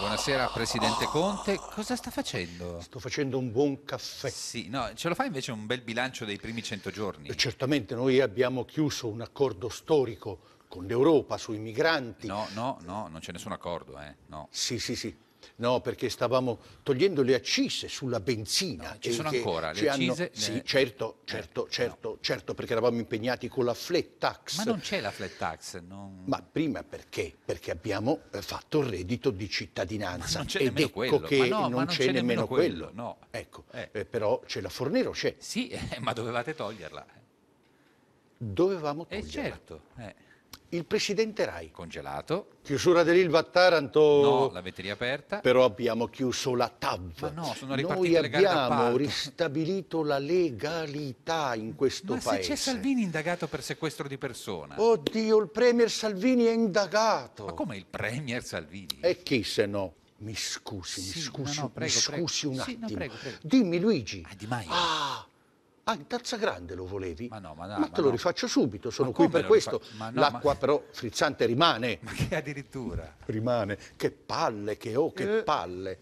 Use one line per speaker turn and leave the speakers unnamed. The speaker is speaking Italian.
Buonasera Presidente Conte, cosa sta facendo? Sto facendo un buon caffè. Sì, no, ce lo fa invece un bel bilancio dei primi 100 giorni. E eh, certamente, noi abbiamo chiuso un accordo storico con l'Europa sui migranti. No, no, no, non c'è nessun accordo, eh. No. Sì, sì, sì. No, perché stavamo togliendo le accise sulla benzina. No, ci sono ancora le accise? Hanno... Sì, certo, certo, eh, certo, no. Certo, certo, perché eravamo impegnati con la flat tax. Ma non c'è la flat tax? Non... Ma prima perché? Perché abbiamo eh, fatto il reddito di cittadinanza. Ma non c'è ed nemmeno ecco quello. che no, non, non c'è, c'è, nemmeno quello. quello. No. Ecco, eh. Eh, però c'è la Fornero, c'è. Sì, eh, ma dovevate toglierla. Dovevamo toglierla. Certo, eh certo. Il presidente Rai. Congelato. Chiusura dell'Ilva a Taranto. No, l'avete riaperta. Però abbiamo chiuso la TAV. Ma no, sono ripartite Noi le gare abbiamo ristabilito la legalità in questo Ma paese. Ma se c'è Salvini indagato per sequestro di persona. Oddio, il Premier Salvini è indagato. Ma come il Premier Salvini? E chi se no? Mi scusi, sì, mi scusi, no, no, prego, mi scusi prego. un attimo. Sì, no, prego, Dimmi Luigi. Ah, Di Maio. Ah, Ah, in tazza grande lo volevi? Ma no, ma, no, ma te ma lo no. rifaccio subito, sono qui per questo. No, L'acqua però frizzante rimane. Ma che addirittura? Rimane. Che palle che oh, che eh. palle.